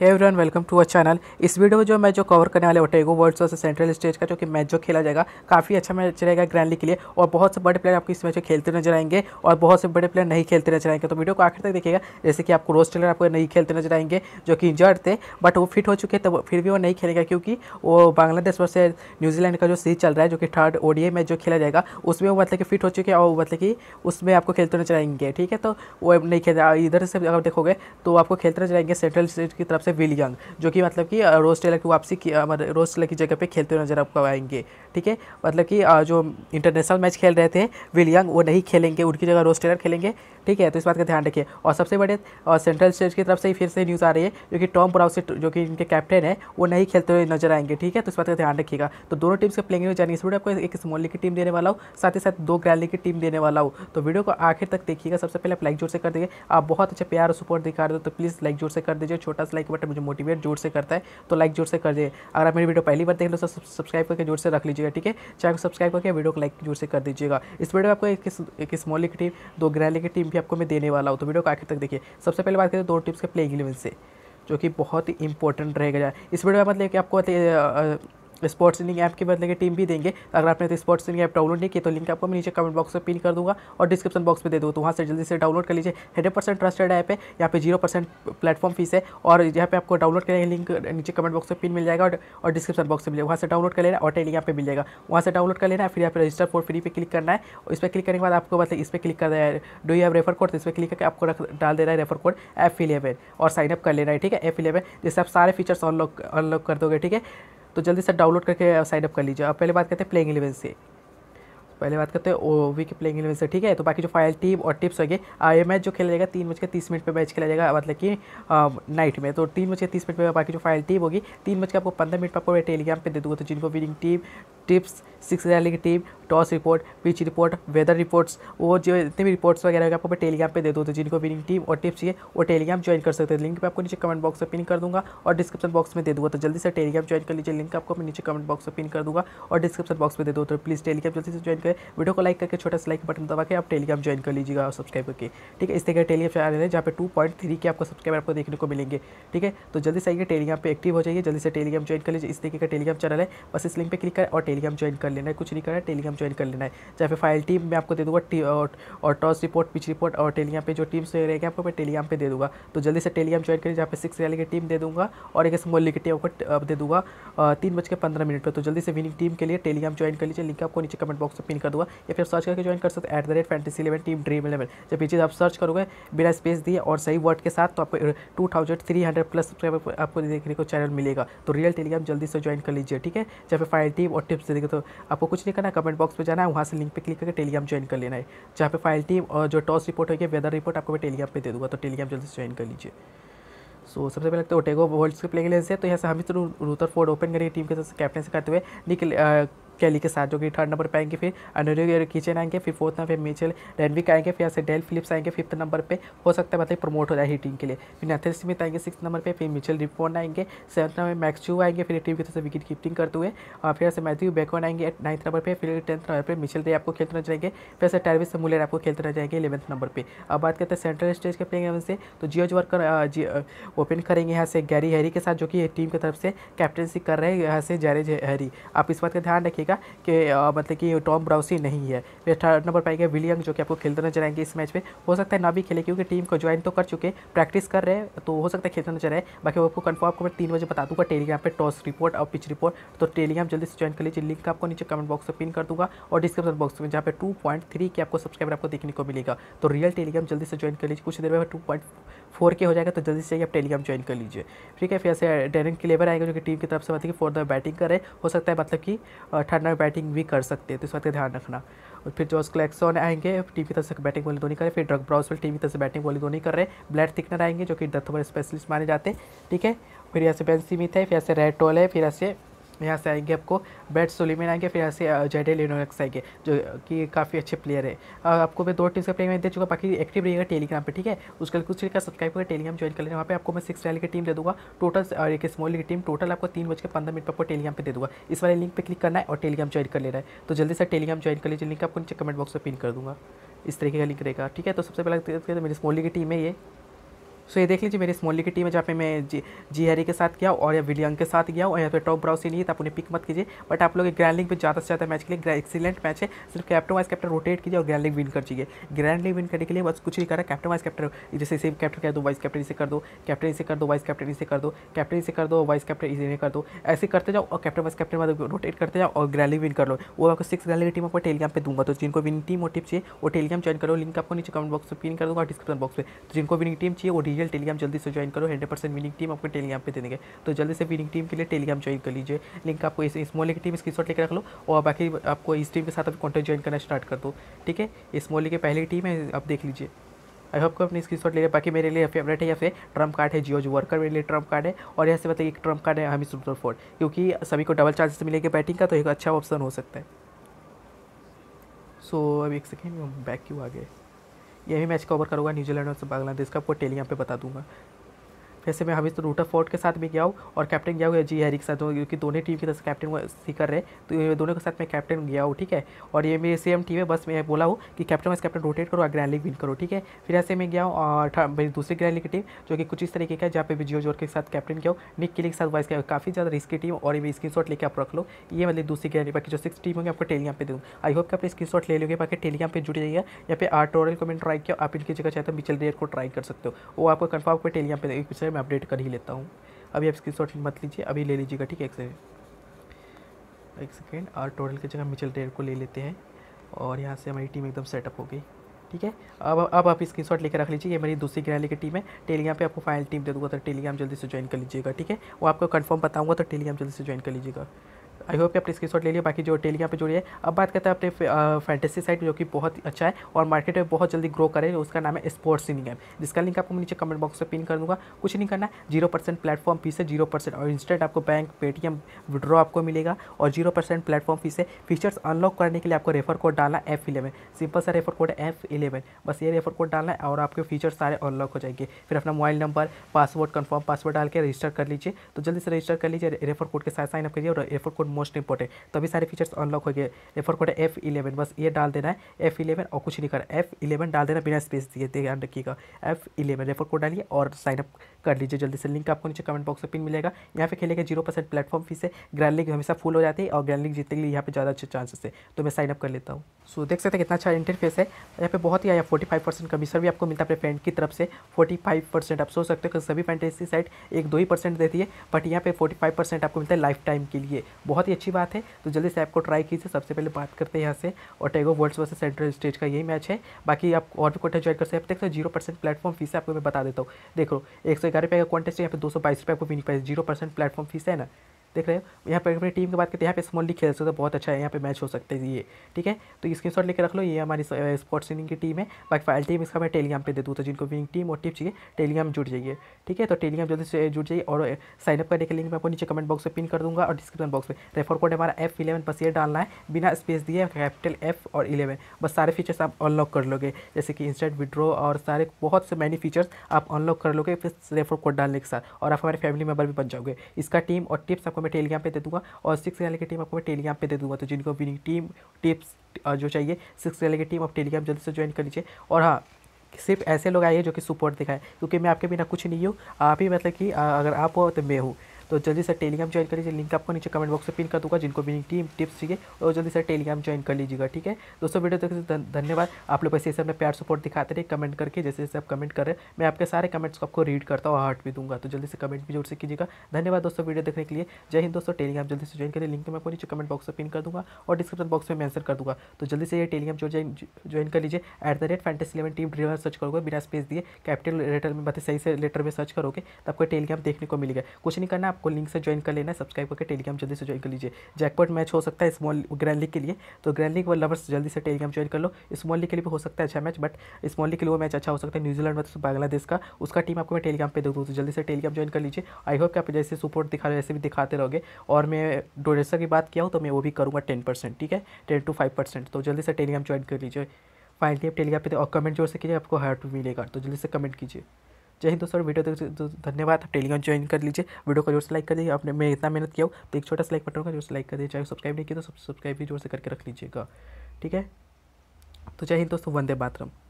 है everyone welcome to our channel इस video में जो मैं जो कवर करने वाले Otago world versus Central Stage का जो कि मैच जो खेला जाएगा काफ़ी अच्छा मैच रहेगा ग्रैंडली के लिए और बहुत से बड़े प्लेयर आपको इस मैच में खेलते नजर आएंगे और बहुत से बड़े प्लेयर नहीं खेलते नजर आएंगे तो वीडियो को आखिर तक देखिएगा जैसे कि आपको रोज टेलर आपको नहीं खेलते नजर आएंगे जो कि इंजर्ड थे बट वो फिट हो चुके तो फिर भी वो नहीं खेलेगा क्योंकि वो बांग्लादेश वर्ष न्यूजीलैंड का जो सीरीज चल रहा है जो कि थर्ड ओडीए मैच जो खेला जाएगा उसमें वो मतलब कि फिट हो चुके और मतलब कि उसमें आपको खेलते नजर आएंगे ठीक है तो वो नहीं खेल इधर से अगर देखोगे तो आपको खेलते नजर आएंगे सेंट्रल स्टेट की तरफ से विल यंग जो कि मतलब कि रोज टेलर की वापसी की रोज टेलर की जगह पे खेलते हुए नजर आपको आएंगे ठीक है मतलब कि जो इंटरनेशनल मैच खेल रहे थे विल यंग वो नहीं खेलेंगे उनकी जगह रोज टेलर खेलेंगे ठीक है तो इस बात का ध्यान रखिए और सबसे बड़े और सेंट्रल स्टेट की तरफ से ही फिर से न्यूज़ आ रही है जो कि टॉम ब्राउ से जो कि इनके कैप्टन है वो नहीं खेलते हुए नजर आएंगे ठीक है तो इस बात का ध्यान रखिएगा तो दोनों टीम्स के प्लेंग में जानिए इस वीडियो आपको एक स्मॉल लीग की टीम देने वाला हो साथ ही साथ दो ग्रैंड की टीम देने वाला हो तो वीडियो को आखिर तक देखिएगा सबसे पहले आप लाइक जोर से कर दीजिए आप बहुत अच्छा प्यार और सपोर्ट दिखा रहे हो तो प्लीज़ लाइक जोर से कर दीजिए छोटा सा लाइक बटन मुझे मोटिवेट जोर से करता है तो लाइक जोर से कर दीजिए अगर आप मेरी वीडियो पहली बार देख लो तो सब्सक्राइब करके जोर से रख लीजिएगा ठीक है चैनल सब्सक्राइब करके वीडियो को लाइक जोर से कर दीजिएगा इस वीडियो में आपको एक स्मॉल की टीम दो ग्रैंड की टीम भी आपको मैं देने वाला हूँ तो वीडियो को आखिर तक देखिए सबसे पहले बात करें दो टिप्स के प्लेइंग इलेवन से जो कि बहुत ही इंपॉर्टेंट रहेगा इस वीडियो में मतलब कि आपको स्पोर्ट्स लिंक ऐप के बदले के टीम भी देंगे तो अगर आपने तो स्पोर्ट्स लिंक ऐप डाउनलोड नहीं किया तो लिंक आपको मैं नीचे कमेंट बॉक्स में पिन कर दूँगा और डिस्क्रिप्शन बॉक्स में दे दूँ तो वहाँ से जल्दी से डाउनलोड कर लीजिए हंड्रेड परसेंट ट्रस्टेड ऐप है यहाँ पे जीरो परसेंट प्लेटफॉर्म फीस है और यहाँ पे आपको डाउनलोड करेंगे लिंक नीचे कमेंट बॉक्स में पिन मिल जाएगा और डिस्क्रिप्शन बॉक्स में मिलेगा वहाँ से डाउनलोड कर लेना और टेलिंग यहाँ पे मिल जाएगा वहाँ से डाउनलोड कर लेना है फिर यहाँ पर रजिस्टर फोर फ्री पे क्लिक करना है और इस पर क्लिक करने के बाद आपको मतलब इस पर क्लिक कर देना है do you have refer code तो इस पर क्लिक करके आपको रख डाल देना है रेफर कोड एफ इलेवन और साइनअप कर लेना है ठीक है एफ इलेवन जिससे आप सारे फीचर्स अनलॉक अनलॉक कर दोगे ठीक है तो जल्दी से डाउनलोड करके साइनअप कर लीजिए अब पहले बात करते हैं प्लेइंग इलेवन से पहले बात करते हैं ओ वी के प्लेइंग इलेवन से ठीक है तो बाकी जो फाइल टीम और टिप्स होगी ये मैच जो खेला जाएगा तीन बज के तीस मिनट पर मैच खेला जाएगा मतलब कि नाइट में तो तीन बज के तीस मिनट पर बाकी जो फाइल टीम होगी तीन बज के आपको पंद्रह मिनट पर आपको टेलीग्राम पर दे दूँगा तो जिनको winning team tips six rally की team toss report pitch report weather reports वो जो इतने भी रिपोर्ट्स वगैरह होगा आपको मैं टेलीग्राम पे दे दूँ तो जिनको विनिंग टीम और टिप्स चाहिए वो टेलीग्राम ज्वाइन कर सकते हैं लिंक मैं आपको नीचे कमेंट बॉक्स में पिन कर दूंगा और डिस्क्रिप्शन बॉक्स में दे दूँगा तो जल्दी से टेलीग्राम ज्वाइन कर लीजिए लिंक आपको मैं नीचे कमेंट बॉक्स में पिन कर दूँगा और डिस्क्रिप्शन बॉक्स में दे दो तो प्लीज़ टेलीग्राम जल्दी से ज्वाइन करें वीडियो को लाइक करके छोटा सा लाइक बटन दबा के आप टेलीग्राम ज्वाइन कर लीजिएगा और सब्सक्राइब करके ठीक है इस तरह टेलीग्राम चैनल है जहाँ पर टू पॉइंट थ्री के आपको सब्सक्राइबर आपको देखने को मिलेंगे ठीक है तो जल्दी से आइए टेलीग्राम पर एक्टिव हो जाइए जल्दी से टेलीग्राम ज्वाइन कर लीजिए इस तरीके का टेलीग्राम चैनल है बस इस लिंक पर क्लिक करें और टेलीग्राम ज्वाइन कर लेना है कुछ नहीं करना है टेलीग्राम ज्वाइन कर लेना है चाहे फिर फाइल टीम मैं आपको दे दूँगा और, टॉस रिपोर्ट पिच रिपोर्ट और टेलीग्राम पे जो टीम्स रहेंगे आपको मैं टेलीग्राम पे दे दूँगा तो जल्दी से टेलीग्राम ज्वाइन करिए जहाँ पे सिक्स रैली की टीम दे दूँगा और एक स्मॉल की टीम आपको दे दूँगा तीन बज के पंद्रह मिनट पर तो जल्दी से विनिंग टीम के लिए टेलीग्राम ज्वाइन कर लीजिए लिंक आपको नीचे कमेंट बॉक्स में पिन कर दूँगा या फिर सर्च करके ज्वाइन कर सकते at the rate fantasy eleven team dream eleven जब पीछे आप सर्च करोगे बिना स्पेस दिए और सही वर्ड के साथ तो आपको two thousand three hundred plus आपको देखने को चैनल मिलेगा तो रियल टेलीग्राम जल्दी से ज्वाइन कर लीजिए ठीक है जब फाइल टीम और टिप्स तरीके तो आपको कुछ नहीं करना है कमेंट बॉक्स में जाना है वहाँ से लिंक पे क्लिक करके टेलीग्राम ज्वाइन कर लेना है जहाँ पे फाइल टीम और जो टॉस रिपोर्ट होगी वेदर रिपोर्ट आपको मैं टेलीग्राम पे दे दूँगा तो टेलीग्राम जल्दी से ज्वाइन कर लीजिए सो so, सबसे पहले तो ओटेगो वर्ल्ड के प्लेइंग लेंस है तो यहाँ से हमिद रूतर फोर्ड ओपन करेंगे टीम के साथ कैप्टन से करते हुए निकल कैली के साथ जो कि थर्ड नंबर पर आएंगे फिर अनुरियर किचन आएंगे फिर फोर्थ नंबर पर मिचेल रेनविक आएंगे फिर ऐसे डेल फिलिप्स आएंगे फिफ्थ नंबर पर हो सकता है मतलब प्रमोट हो जाए टीम के लिए फिर नथन स्मिथ आएंगे सिक्स नंबर पर फिर मिचेल रिपोर्न आएंगे सेवन्थ नंबर मैक्स चू आएंगे फिर टीम की तरफ से विकेट कीपिंग करते हुए और फिर ऐसे मैथ्यू बैकवर्न आएंगे नाइन्थ नंबर पर फिर टेंथ नंबर पर मिचल रे आपको खेलते रह जाएंगे फिर ऐसे टैरविस मुलर आपको खेलते रह जाएंगे इलेवंथ नंबर पर अब बात करते हैं सेंट्रल स्टेज के प्लेंग इलेवन से तो जियो वर्कर ओपन करेंगे यहाँ से गैरी हैरी के साथ जो कि टीम की तरफ से कैप्टनसी कर रहे हैं यहाँ से जैरेज हैरी आप इस बात का ध्यान रखिए पाएगा कि मतलब कि टॉम ब्राउसी नहीं है फिर थर्ड नंबर पर आएगा विलियम जो कि आपको खेलते नजर आएंगे इस मैच में हो सकता है ना भी खेले क्योंकि टीम को ज्वाइन तो कर चुके प्रैक्टिस कर रहे हैं तो हो सकता है खेलते नजर आए बाकी आपको कन्फर्म आपको मैं तीन बजे बता दूंगा टेलीग्राम पर टॉस रिपोर्ट और पिच रिपोर्ट तो टेलीग्राम जल्दी से ज्वाइन कर लीजिए लिंक आपको नीचे कमेंट बॉक्स में पिन कर दूंगा और डिस्क्रिप्शन बॉक्स में जहाँ पर टू पॉइंट थ्री के आपको सब्सक्राइबर आपको देखने को मिलेगा तो रियल टेलीग्राम जल्दी से ज्वाइन कर लीजिए कुछ देर में टू पॉइंट फोर के हो जाएगा तो जल्दी से आप टेलीग्राम ज्वाइन कर लीजिए ठीक है फिर ऐसे डेरन क्लेवर आएगा जो कि टीम की तरफ से बताइए कि फोर दर बैटिंग करें हो सकता है मतलब कि ठंडा में बैटिंग भी कर सकते हैं तो इस बात का ध्यान रखना और फिर जॉस क्लैक्सन आएंगे टीम की तरफ से बैटिंग बोली दोनों करें फिर ड्रग ब्राउसवेल टीम की तरफ से बैटिंग बोली दोनों कर रहे हैं ब्लैड थिकनर आएंगे जो कि दत्थवर स्पेशलिस्ट माने जाते हैं ठीक है फिर यहाँ से बेन सीमित है फिर ऐसे रेड टोल है फिर ऐसे यहाँ से आएंगे आपको बैट में आएंगे फिर यहाँ से जेडे लिनोक्स आएंगे जो कि काफ़ी अच्छे प्लेयर है आपको मैं दो टीम का प्लेयर दे चुका बाकी एक्टिव रहेगा टेलीग्राम पर ठीक है लिए कुछ का सब्सक्राइब करके टेलीग्राम ज्वाइन कर लेना वहाँ पर आपको मैं सिक्स रैली की टीम दे दूँगा टोटल और एक स्मॉल की टीम टोटल आपको तीन बज के पंद्रह मिनट पर आपको टेलीग्राम पर दे दूँगा इस वाले लिंक पर क्लिक करना है और टेलीग्राम ज्वाइन कर लेना है तो जल्दी से टेलीग्राम ज्वाइन कर लीजिए लिंक आपको नीचे कमेंट बॉक्स में पिन कर दूँगा इस तरीके का लिंक रहेगा ठीक है तो सबसे पहले तो, तो मेरी स्मॉल की टीम है ये सो ये देख लीजिए मेरी स्मॉली की टीम है जहाँ पे मैं जी जी हरी के साथ गया और या विलियंग के साथ गया और यहाँ पे टॉप ब्राउसी नहीं है तो आप उन्हें पिक मत कीजिए बट आप लोग ग्रैंड लिंग में ज़्यादा से ज़्यादा मैच के लिए एक्सीलेंट मैच है सिर्फ कैप्टन वाइज कैप्टन रोटेट कीजिए और ग्रैंड विन कर दीजिए ग्रैंड विन करने के लिए बस कुछ नहीं करा कैप्टन वाइज कैप्टन जैसे इसे कैप्टन कह दो वाइस कैप्टन इसे कर दो कैप्टन इसे कर दो वाइस कैप्टन इसे कर दो कैप्टन इसे कर दो वाइस कैप्टन इसे कर दो ऐसे करते जाओ और कैप्टन वाइस कैप्टन मतलब रोटेट करते जाओ और ग्रैंड विन कर लो वो आपको सिक्स ग्रैंड लीग टीम आपको टेलीग्राम पर दूंगा तो जिनको विनिंग टीम और टिप चाहिए वो टेलीग्राम ज्वाइन करो लिंक आपको नीचे कमेंट बॉक्स में पिन कर दूँगा डिस्क्रिप्शन बॉक्स में तो जिनको विनिंग टीम चाहिए वो डी टेलीग्राम टेलीग्राम जल्दी से ज्वाइन करो हंड्रेड परसेंट विनिंग टीम आपको टेलीग्राम पे दे देंगे तो जल्दी से विनिंग टीम के लिए टेलीग्राम ज्वाइन कर लीजिए लिंक आपको इस स्मॉल की टीम स्क्रीन शॉट लेकर रख लो और बाकी आपको इस टीम के साथ अभी कॉन्टेंट ज्वाइन करना स्टार्ट कर दो ठीक है स्मॉल की पहली टीम है आप देख लीजिए आई होप को अपनी स्क्रीन शॉट ले लिया बाकी मेरे लिए फेवरेट है यहाँ पे ट्रम्प कार्ड है जियो जो वर्कर मेरे लिए ट्रम्प कार्ड है और यहाँ से मतलब एक ट्रम्प कार्ड है हमी सुपर फोर्ड क्योंकि सभी को डबल चार्जेस मिलेंगे बैटिंग का तो एक अच्छा ऑप्शन हो सकता है सो so, अब एक सेकेंड बैक क्यों आ गए ये भी मैच कवर करूँगा न्यूजीलैंड और बांग्लादेश का आपको टेली यहाँ पे बता दूंगा जैसे मैं हमें तो रूटर फोर्ट के साथ भी गया हूँ और कैप्टन गया हुआ जी हैरिक के साथ तो क्योंकि दोनों टीम के साथ कैप्टन सीकर रहे तो ये दोनों के साथ मैं कैप्टन गया हूँ ठीक है और ये मेरी सेम टीम है बस मैं बोला हूँ कि कैप्टन वाइस कैप्टन रोटेट करो और ग्रैंड लीग विन करो ठीक है फिर ऐसे मैं गया हूँ और मेरी दूसरी ग्रैंड लीग की टीम जो कि कुछ इस तरीके का है जहाँ पे भी जियो जोर के साथ कैप्टन गया हूँ निक किली के साथ वाइस काफ़ी ज़्यादा रिस्की टीम और ये स्क्रीन शॉट लेकर आप रख लो ये मतलब दूसरी ग्रैंड बाकी जो सिक्स टीम होंगे आपको टेलीग्राम पे दूँ आई होप कि आप स्क्रीन शॉट ले लोगे बाकी टेलीग्राम पे जुड़ यहाँ या फिर आर्टोरल को मैंने ट्राई किया आप इनकी जगह चाहते हो मिचल रेयर को ट्राई कर सकते हो वो आपको कन्फर्म को टेलीग्राम पे मैं अपडेट कर ही लेता हूँ अभी आप स्क्रीन मत लीजिए अभी ले लीजिएगा ठीक है एक सेकेंड एक सेकेंड और टोटल की जगह मिचल टेर को ले लेते हैं और यहाँ से हमारी टीम एकदम सेटअप हो गई ठीक है अब अब आप स्क्रीन शॉट लेकर रख लीजिए ये मेरी दूसरी ग्रहली की टीम है टेलीग्राम पे आपको फाइनल टीम दे दूंगा तो टेलीग्राम जल्दी से ज्वाइन कर लीजिएगा ठीक है वो आपको कंफर्म बताऊंगा तो टेलीग्राम जल्दी से ज्वाइन कर लीजिएगा आई होप कि आपने स्क्रीनशॉट ले लिया बाकी जो टेल यहाँ पे जुड़ी है अब बात करते हैं अपने फैंटेसी साइट जो कि बहुत ही अच्छा है और मार्केट में बहुत जल्दी ग्रो करें उसका नाम है स्पोर्ट्स इन गेम जिसका लिंक आपको नीचे कमेंट बॉक्स में पिन कर दूँगा कुछ नहीं करना जीरो परसेंट प्लेटफॉर्म फीस है जीरो परसेंट और इंस्टेंट आपको बैंक पेटीएम विड्रॉ आपको मिलेगा और जीरो परसेंट प्लेटफॉर्म फीस है फीचर्स अनलॉक करने के लिए आपको रेफर कोड डालना एफ इलेवन सिंपल सा रेफर कोड है एफ इलेवन बस ये रेफर कोड डालना है और आपके फीचर्स सारे अनलॉक हो जाएंगे फिर अपना mobile number password confirm password डाल के रजिस्टर कर लीजिए तो जल्दी से रजिस्टर कर लीजिए रेफर कोड के साथ साइन अप करिए और रेफर कोड मोस्ट इंपॉर्टेंट तो अभी सारे फीचर्स अनलॉक हो गए रेफर कोड एफ इलेवन बस ये डाल देना है एफ इलेवन और कुछ नहीं कर एफ इलेवन डाल देना बिना स्पेस दिए ध्यान रखिएगा एफ इलेवन रेफर कोड डालिए और साइनअप कर लीजिए जल्दी से लिंक आपको नीचे कमेंट बॉक्स में पिन मिलेगा यहाँ पे खेलेगा जीरो परसेंट प्लेटफॉर्म फीस है ग्रैंड लीग हमेशा फुल हो जाती है और ग्रैंड लीग जीतने के लिए यहाँ पे ज़्यादा अच्छे चांसेस है तो मैं साइनअप कर लेता हूँ सो देख सकते हैं कितना अच्छा इंटरफेस है यहाँ पे बहुत ही आया फोर्टी फाइव परसेंट कमीशन भी आपको मिलता है अपने फ्रेंड की तरफ से फोर्टी फाइव परसेंट आप सोच सकते हो कि सभी फैंटेसी साइट एक दो ही परसेंट देती है बट यहाँ पे फोर्टी फाइव परसेंट आपको मिलता है लाइफ टाइम के लिए बहुत ही अच्छी बात है तो जल्दी से ऐप को ट्राई कीजिए सबसे पहले बात करते हैं यहाँ से Otago worlds versus Central Stage का यही मैच है बाकी आप और भी कॉन्टेस्ट ज्वाइन कर सकते हैं देखते हो जीरो परसेंट प्लेटफॉर्म फीस है आपको मैं बता देता हूँ देखो एक सौ ग्यारह रुपये का कॉन्टेस्ट है यहाँ पे दो सौ बाईस रुपये आपको winning prize zero percent platform fee है ना देख रहे हो यहाँ पर अपनी टीम की बात करते हैं यहाँ पे स्मॉली खेल सकते हो तो बहुत अच्छा है यहाँ पे मैच हो सकते हैं ये ठीक है तो स्क्रीन शॉट लेकर रख लो ये हमारी स्पोर्ट्स इनिंग की टीम है बाकी फाइल टीम इसका मैं टेलीग्राम पे दे दूँ तो जिनको भी टीम और टिप चाहिए टेलीग्राम जुड़ जाइए ठीक है तो टेलीग्राम जल्दी से जुड़ जाइए और साइनअप करने के लिंक मैं आपको नीचे कमेंट बॉक्स में पिन कर दूँगा और डिस्क्रिप्शन बॉक्स में रेफर कोड हमारा एफ इलेवन बस ये डालना है बिना स्पेस दिए कैपिटल एफ और इलेवन बस सारे फीचर्स आप अनलॉक कर लोगे जैसे कि इंस्टेंट विड्रो और सारे बहुत से मैनी फीचर्स आप अनलॉक कर लोगे फिर रेफर कोड डालने के साथ और आप हमारे फैमिली मेबर भी बन जाओगे इसका टीम और टिप्स आपको आपको मैं टेलीग्राम पे दे दूंगा और सिक्स रैली की टीम आपको मैं टेलीग्राम पे दे दूंगा तो जिनको विनिंग टीम टिप्स जो चाहिए सिक्स रैली की टीम आप टेलीग्राम जल्दी से ज्वाइन कर लीजिए और हाँ सिर्फ ऐसे लोग आइए जो कि सपोर्ट दिखाए क्योंकि मैं आपके बिना कुछ नहीं हूँ आप ही मतलब कि अगर आप हो तो मैं हूँ तो जल्दी से टेलीग्राम ज्वाइन कर लीजिए लिंक आपको नीचे कमेंट बॉक्स में पिन कर दूंगा जिनको भी टीम टिप्स चाहिए और जल्दी से टेलीग्राम ज्वाइन कर लीजिएगा ठीक है दोस्तों वीडियो देखने धन्यवाद आप लोग ऐसे अपने प्यार सपोर्ट दिखाते रहे कमेंट करके जैसे जैसे आप कमेंट कर रहे हैं मैं आपके सारे कमेंट्स को आपको रीड करता हूँ हार्ट भी दूंगा तो जल्दी से कमेंट भी जोर से कीजिएगा धन्यवाद दोस्तों वीडियो देखने के लिए जय हिंद दोस्तों टेलीग्राम जल्दी से ज्वाइन करिए लिंक मैं आपको नीचे कमेंट बॉक्स में पिन कर दूंगा और डिस्क्रिप्शन बॉक्स में मैंसर कर दूंगा तो जल्दी से ये टेलीग्राम ज्वाइन ज्वाइन कर लीजिए at the rate fantasy eleven team ड्रीवर सर्च करोगे बिना स्पेस दिए कैपिटल लेटर में बताए सही से लेटर में सर्च करोगे तो आपको टेलीग्राम देखने को मिलेगा कुछ नहीं करना आप आपको लिंक से ज्वाइन कर लेना है सब्सक्राइब करके टेलीग्राम जल्दी से ज्वाइन कर लीजिए जैकपॉट मैच हो सकता है स्मॉल ग्रैंड लीग के लिए तो ग्रैंड लीग व लवर्स जल्दी से टेलीग्राम ज्वाइन कर लो स्मॉल लीग के लिए भी हो सकता है अच्छा मैच बट स्मॉल लीग के लिए वो मैच अच्छा हो सकता है न्यूजीलैंड वर्ष बांग्लादेश का उसका टीम आपको मैं टेलीग्राम पर दे दूँ तो जल्दी से टेलीग्राम ज्वाइन कर लीजिए आई होप कि आप जैसे सपोर्ट दिखा रहे ऐसे भी दिखाते रहोगे और मैं डोनेसर की बात किया हूँ तो मैं वो भी करूँगा टेन परसेंट ठीक है टेन टू फाइव परसेंट तो जल्दी से टेलीग्राम ज्वाइन कर लीजिए फाइनली आप टेलीग्राम पे और कमेंट जोर से कीजिए आपको हार्ट मिलेगा तो जल्दी से कमेंट कीजिए जय हिंद दोस्तों वीडियो देखो तो धन्यवाद आप टेलीग्राम ज्वाइन कर लीजिए वीडियो को जोर से लाइक कर दीजिए आपने मैं इतना मेहनत किया हूँ तो एक छोटा सा लाइक बटन का जोर से लाइक कर दीजिए चाहे सब्सक्राइब नहीं किया तो सब्सक्राइब भी जोर से करके रख लीजिएगा ठीक है तो जय हिंद दोस्तों वंदे मातरम